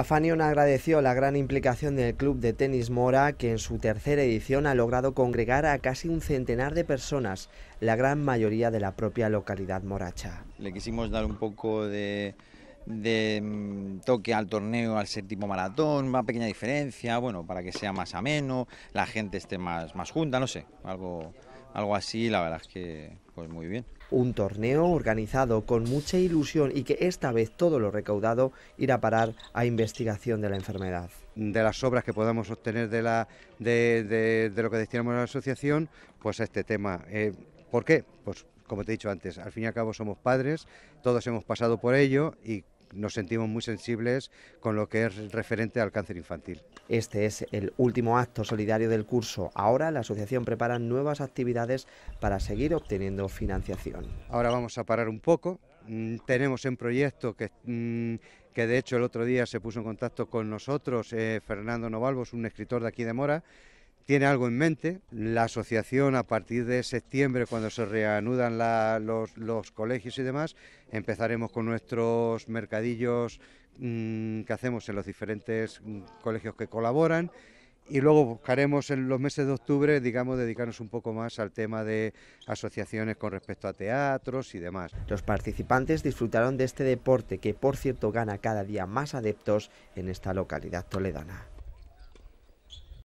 Afanion agradeció la gran implicación del club de tenis Mora, que en su tercera edición ha logrado congregar a casi un centenar de personas, la gran mayoría de la propia localidad moracha. Le quisimos dar un poco de, mm, toque al torneo, al séptimo maratón, una pequeña diferencia, bueno, para que sea más ameno, la gente esté más, más junta, no sé, algo, algo así, la verdad es que pues muy bien. Un torneo organizado con mucha ilusión y que esta vez todo lo recaudado irá a parar a investigación de la enfermedad. De las obras que podamos obtener de, la, de, lo que destinamos a la asociación, pues a este tema. Eh, ¿Por qué? Pues como te he dicho antes, al fin y al cabo somos padres, todos hemos pasado por ello y nos sentimos muy sensibles con lo que es referente al cáncer infantil. Este es el último acto solidario del curso. Ahora la asociación prepara nuevas actividades para seguir obteniendo financiación. Ahora vamos a parar un poco. Mm, tenemos en proyecto que... Mm, que de hecho el otro día se puso en contacto con nosotros eh, Fernando Novalvos, un escritor de aquí de Mora, tiene algo en mente. La asociación a partir de septiembre, cuando se reanudan los, colegios y demás, empezaremos con nuestros mercadillos mm, que hacemos en los diferentes mm, colegios que colaboran. Y luego buscaremos en los meses de octubre, digamos, dedicarnos un poco más al tema de asociaciones con respecto a teatros y demás. Los participantes disfrutaron de este deporte que, por cierto, gana cada día más adeptos en esta localidad toledana.